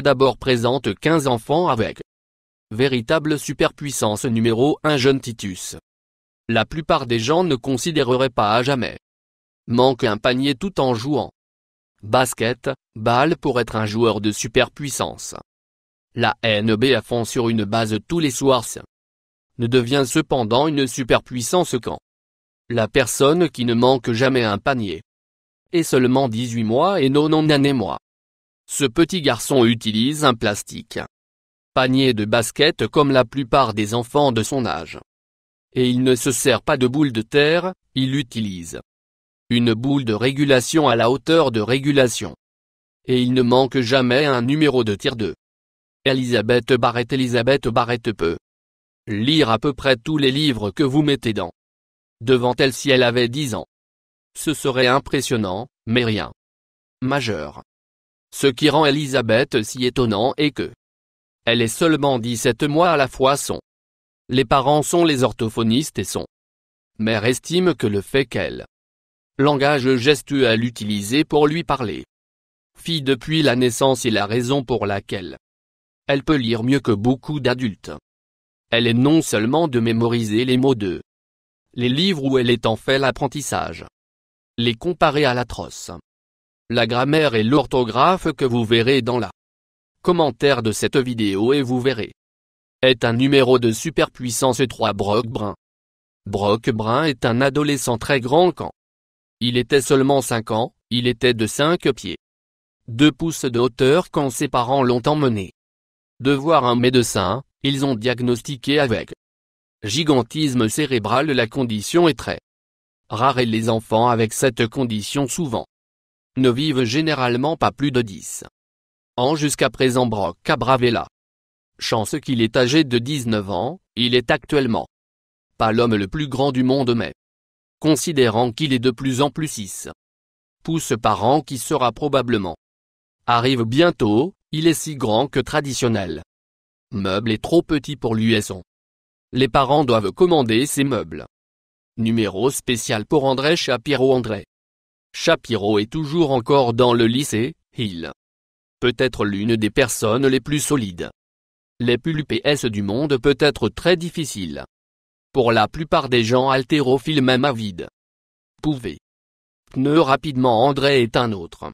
d'abord présente 15 enfants avec véritable superpuissance numéro 1 jeune Titus. La plupart des gens ne considéreraient pas à jamais. Manque un panier tout en jouant. Basket, balle pour être un joueur de superpuissance. La nba à fond sur une base tous les soirs ne devient cependant une superpuissance quand la personne qui ne manque jamais un panier et seulement 18 mois et non non années mois ce petit garçon utilise un plastique panier de basket comme la plupart des enfants de son âge. Et il ne se sert pas de boule de terre, il utilise une boule de régulation à la hauteur de régulation. Et il ne manque jamais un numéro de tir 2. Elisabeth Barrett Elisabeth Barrett peut lire à peu près tous les livres que vous mettez dans devant elle si elle avait 10 ans. Ce serait impressionnant, mais rien. Majeur. Ce qui rend Elisabeth si étonnant est que elle est seulement 17 mois à la fois son. Les parents sont les orthophonistes et son mère estime que le fait qu'elle langage gestuel utilisé pour lui parler fille depuis la naissance et la raison pour laquelle elle peut lire mieux que beaucoup d'adultes. Elle est non seulement de mémoriser les mots de les livres où elle est en fait l'apprentissage. Les comparer à l'atroce la grammaire et l'orthographe que vous verrez dans la commentaire de cette vidéo et vous verrez est un numéro de superpuissance 3 Brock Brun. Brock Brun est un adolescent très grand quand il était seulement 5 ans, il était de 5 pieds. 2 pouces de hauteur quand ses parents l'ont emmené. De voir un médecin, ils ont diagnostiqué avec gigantisme cérébral la condition est très rare et les enfants avec cette condition souvent ne vivent généralement pas plus de 10 ans jusqu'à présent Brock Abravella. Chance qu'il est âgé de 19 ans, il est actuellement pas l'homme le plus grand du monde mais considérant qu'il est de plus en plus six Pousse par an qui sera probablement arrive bientôt, il est si grand que traditionnel. Meuble est trop petit pour lui et son. Les parents doivent commander ces meubles. Numéro spécial pour André Shapiro André. Shapiro est toujours encore dans le lycée, il peut être l'une des personnes les plus solides. Les plus ups du monde peut être très difficile. Pour la plupart des gens altérophiles même avides. Pouvez. Pneu rapidement André est un autre.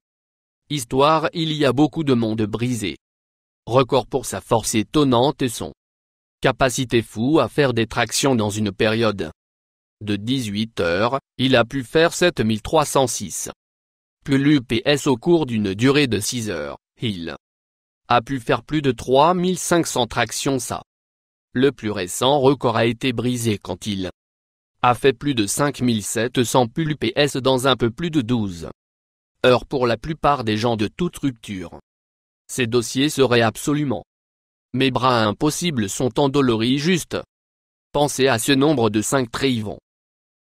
Histoire il y a beaucoup de monde brisé. Record pour sa force étonnante et son capacité fou à faire des tractions dans une période de 18 heures, il a pu faire 7306. pull-ups au cours d'une durée de 6 heures, il a pu faire plus de 3500 tractions ça. Le plus récent record a été brisé quand il a fait plus de 5700 pull UPS dans un peu plus de 12 heures pour la plupart des gens de toute rupture. Ces dossiers seraient absolument mes bras impossibles sont endoloris juste. Pensez à ce nombre de 5 trivons.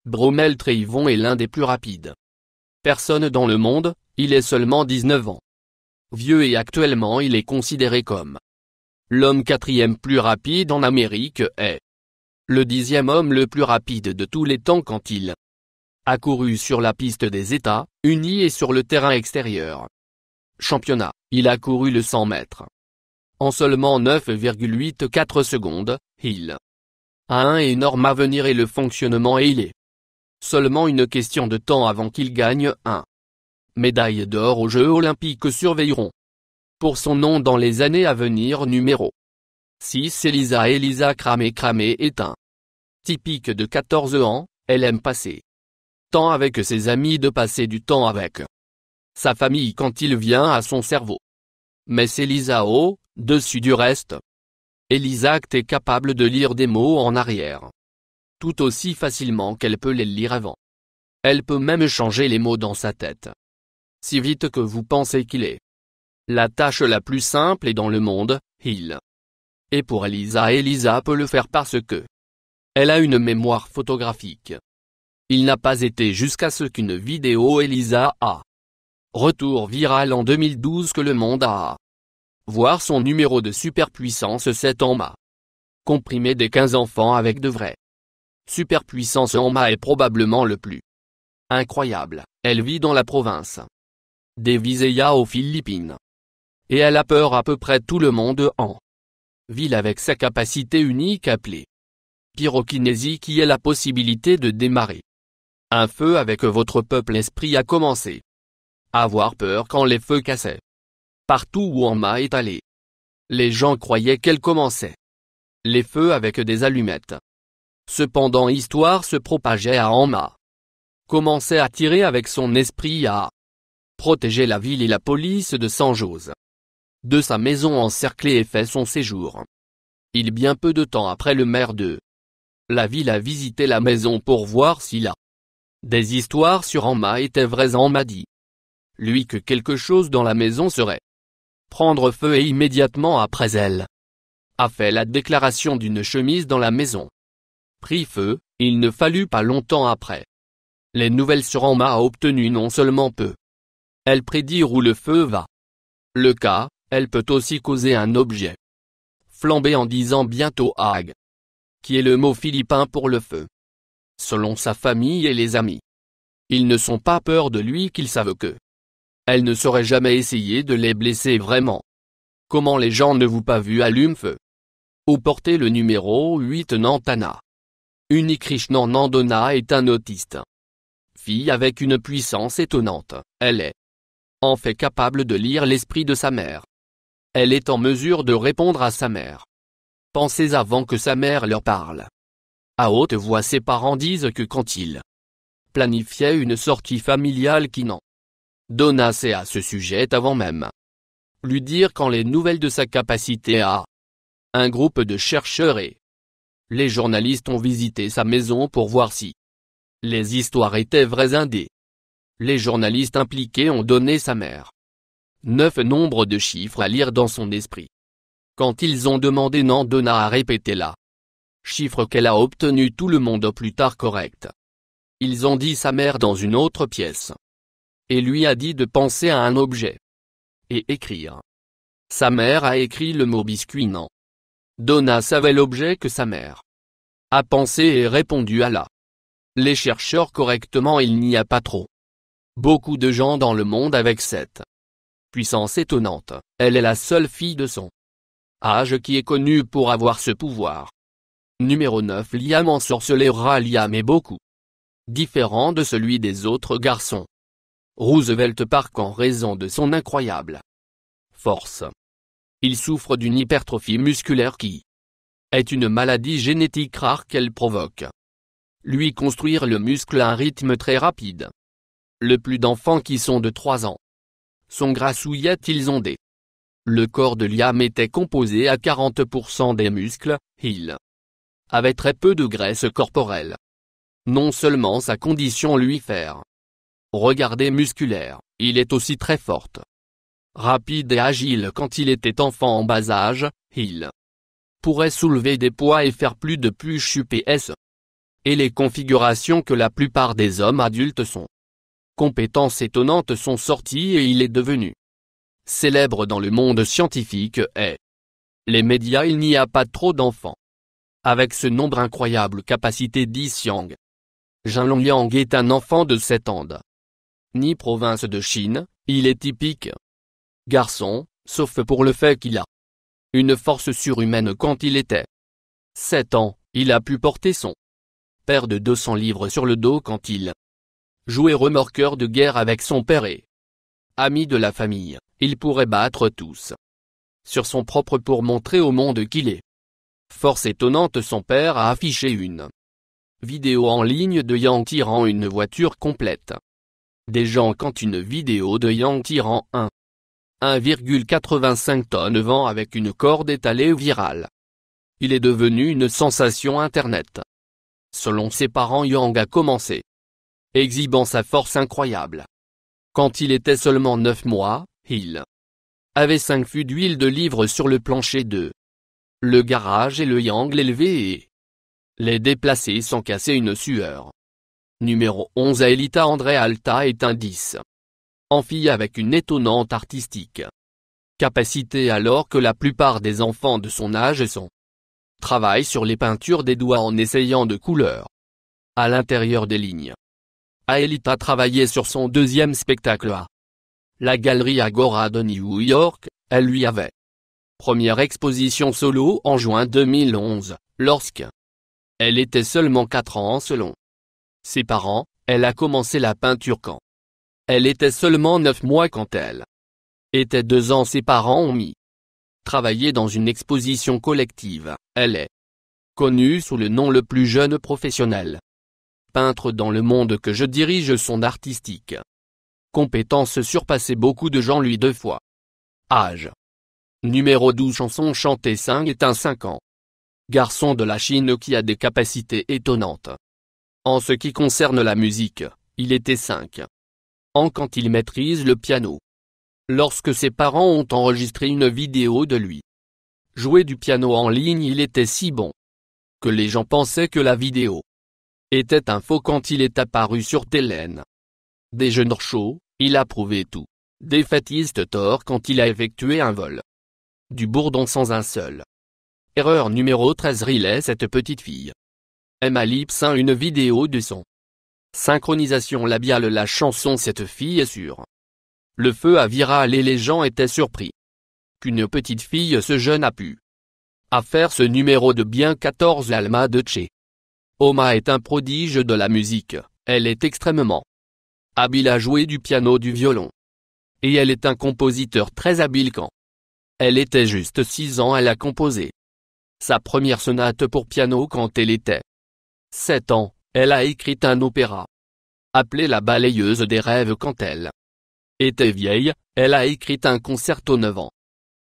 Bromel Treyvon est l'un des plus rapides. Personne dans le monde, il est seulement 19 ans. Vieux et actuellement il est considéré comme l'homme quatrième plus rapide en Amérique est le dixième homme le plus rapide de tous les temps quand il a couru sur la piste des États, Unis et sur le terrain extérieur. Championnat, il a couru le 100 mètres. En seulement 9,84 secondes, il a un énorme avenir et le fonctionnement est il est seulement une question de temps avant qu'il gagne un médaille d'or aux Jeux olympiques surveilleront pour son nom dans les années à venir numéro 6 Elisa Elisa Cramé Cramé est un typique de 14 ans, elle aime passer temps avec ses amis de passer du temps avec sa famille quand il vient à son cerveau. Mais c'est Elisa au-dessus du reste. Elisa est capable de lire des mots en arrière tout aussi facilement qu'elle peut les lire avant. Elle peut même changer les mots dans sa tête. Si vite que vous pensez qu'il est. La tâche la plus simple est dans le monde, il. Et pour Elisa, Elisa peut le faire parce que. Elle a une mémoire photographique. Il n'a pas été jusqu'à ce qu'une vidéo Elisa a. Retour viral en 2012 que le monde a. Voir son numéro de superpuissance 7 en bas. comprimé des 15 enfants avec de vrais. Superpuissance ma est probablement le plus incroyable. Elle vit dans la province des Visayas aux Philippines. Et elle a peur à peu près tout le monde en ville avec sa capacité unique appelée pyrokinésie qui est la possibilité de démarrer un feu avec votre peuple esprit a commencé. Avoir peur quand les feux cassaient. Partout où m'a est allée. Les gens croyaient qu'elle commençait. Les feux avec des allumettes. Cependant Histoire se propageait à Anma. Commençait à tirer avec son esprit à protéger la ville et la police de Jose. De sa maison encerclée et fait son séjour. Il bien peu de temps après le maire de la ville a visité la maison pour voir si a des histoires sur Anma étaient vraies m'a dit. Lui que quelque chose dans la maison serait prendre feu et immédiatement après elle a fait la déclaration d'une chemise dans la maison. Pris feu, il ne fallut pas longtemps après. Les nouvelles sur en a obtenu non seulement peu. Elle prédire où le feu va. Le cas, elle peut aussi causer un objet. Flamber en disant bientôt Hag !» Qui est le mot philippin pour le feu. Selon sa famille et les amis. Ils ne sont pas peur de lui qu'ils savent que. Elle ne saurait jamais essayer de les blesser vraiment. Comment les gens ne vous pas vu allume feu. Ou porter le numéro 8 Nantana. Unikrishnan Nandona est un autiste. Fille avec une puissance étonnante, elle est en fait capable de lire l'esprit de sa mère. Elle est en mesure de répondre à sa mère. Pensez avant que sa mère leur parle. À haute voix ses parents disent que quand ils planifiaient une sortie familiale qui n'en c'est à ce sujet avant même lui dire quand les nouvelles de sa capacité à un groupe de chercheurs et les journalistes ont visité sa maison pour voir si les histoires étaient vraies indées. Les journalistes impliqués ont donné sa mère. Neuf nombres de chiffres à lire dans son esprit. Quand ils ont demandé Nandona à répéter la chiffre qu'elle a obtenu tout le monde au plus tard correct. Ils ont dit sa mère dans une autre pièce. Et lui a dit de penser à un objet. Et écrire. Sa mère a écrit le mot biscuit non. Donna savait l'objet que sa mère a pensé et répondu à la. Les chercheurs correctement il n'y a pas trop. Beaucoup de gens dans le monde avec cette puissance étonnante, elle est la seule fille de son âge qui est connue pour avoir ce pouvoir. Numéro 9 Liam ensorcelera Liam est beaucoup différent de celui des autres garçons. Roosevelt Park en raison de son incroyable force, il souffre d'une hypertrophie musculaire qui est une maladie génétique rare qu'elle provoque. Lui construire le muscle à un rythme très rapide. Le plus d'enfants qui sont de 3 ans sont grassouillettes-ils ont des le corps de Liam était composé à 40% des muscles, il avait très peu de graisse corporelle. Non seulement sa condition lui faire regarder musculaire, il est aussi très forte. Rapide et agile quand il était enfant en bas âge, il pourrait soulever des poids et faire plus de push UPS. Et les configurations que la plupart des hommes adultes sont compétences étonnantes sont sorties et il est devenu célèbre dans le monde scientifique et les médias il n'y a pas trop d'enfants. Avec ce nombre incroyable capacité Xiang. Zhang Yang est un enfant de 7 ans. Ni province de Chine, il est typique garçon, sauf pour le fait qu'il a une force surhumaine quand il était 7 ans, il a pu porter son père de 200 livres sur le dos quand il jouait remorqueur de guerre avec son père et ami de la famille, il pourrait battre tous sur son propre pour montrer au monde qu'il est Force étonnante son père a affiché une vidéo en ligne de Yang tirant une voiture complète. Des gens quand une vidéo de Yang tirant un 1,85 tonnes vent avec une corde étalée virale. Il est devenu une sensation Internet. Selon ses parents Yang a commencé. Exhibant sa force incroyable. Quand il était seulement 9 mois, il avait 5 fûts d'huile de livre sur le plancher de le garage et le Yang l'élevaient et les déplacer sans casser une sueur. Numéro 11 à Elita André Alta est un 10 fille avec une étonnante artistique capacité alors que la plupart des enfants de son âge sont. Travaille sur les peintures des doigts en essayant de couleurs. À l'intérieur des lignes. Aelita travaillait sur son deuxième spectacle à la galerie Agora de New York, elle lui avait. Première exposition solo en juin 2011, lorsque elle était seulement 4 ans selon ses parents, elle a commencé la peinture quand elle était seulement neuf mois quand elle était deux ans ses parents ont mis travailler dans une exposition collective. Elle est connue sous le nom le plus jeune professionnel peintre dans le monde que je dirige son artistique compétence surpassait beaucoup de gens lui deux fois âge numéro 12 chanson chantée 5 est un 5 ans garçon de la Chine qui a des capacités étonnantes en ce qui concerne la musique il était 5 en quand il maîtrise le piano. Lorsque ses parents ont enregistré une vidéo de lui jouer du piano en ligne il était si bon que les gens pensaient que la vidéo était un faux quand il est apparu sur Télène. Des jeunes chauds, il a prouvé tout. Défaitiste tort quand il a effectué un vol. Du bourdon sans un seul. Erreur numéro 13 Riley cette petite fille. Emma Lipsin une vidéo de son Synchronisation labiale La chanson Cette fille est sûre. Le feu a Viral et les gens étaient surpris. Qu'une petite fille ce jeune a pu. À faire ce numéro de bien 14 Alma de Che. Oma est un prodige de la musique, elle est extrêmement habile à jouer du piano du violon. Et elle est un compositeur très habile quand elle était juste 6 ans elle a composé sa première sonate pour piano quand elle était 7 ans, elle a écrit un opéra. Appelé La balayeuse des rêves quand elle était vieille, elle a écrit un concerto 9 ans.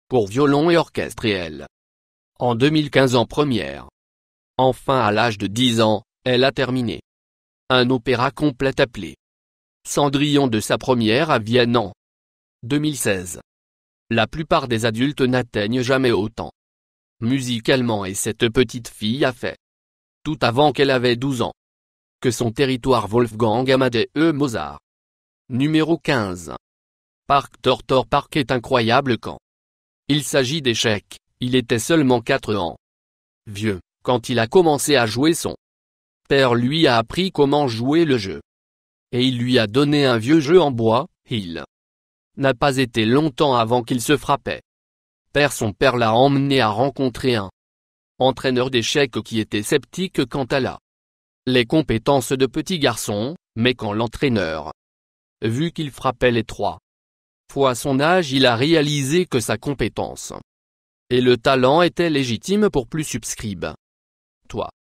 Pour violon et orchestre et elle. En 2015 en première. Enfin à l'âge de 10 ans, elle a terminé. Un opéra complet appelé. Cendrillon de sa première à Vienne en 2016. La plupart des adultes n'atteignent jamais autant. Musicalement et cette petite fille a fait. Tout avant qu'elle avait 12 ans son territoire Wolfgang Amadeus e. Mozart. Numéro 15. Parc Tortor Park est incroyable quand il s'agit d'échecs, il était seulement 4 ans. Vieux, quand il a commencé à jouer son père lui a appris comment jouer le jeu. Et il lui a donné un vieux jeu en bois, il n'a pas été longtemps avant qu'il se frappait. Père son père l'a emmené à rencontrer un entraîneur d'échecs qui était sceptique quant à la les compétences de petit garçon, mais quand l'entraîneur, vu qu'il frappait les trois fois son âge, il a réalisé que sa compétence et le talent était légitime pour plus subscribe. Toi.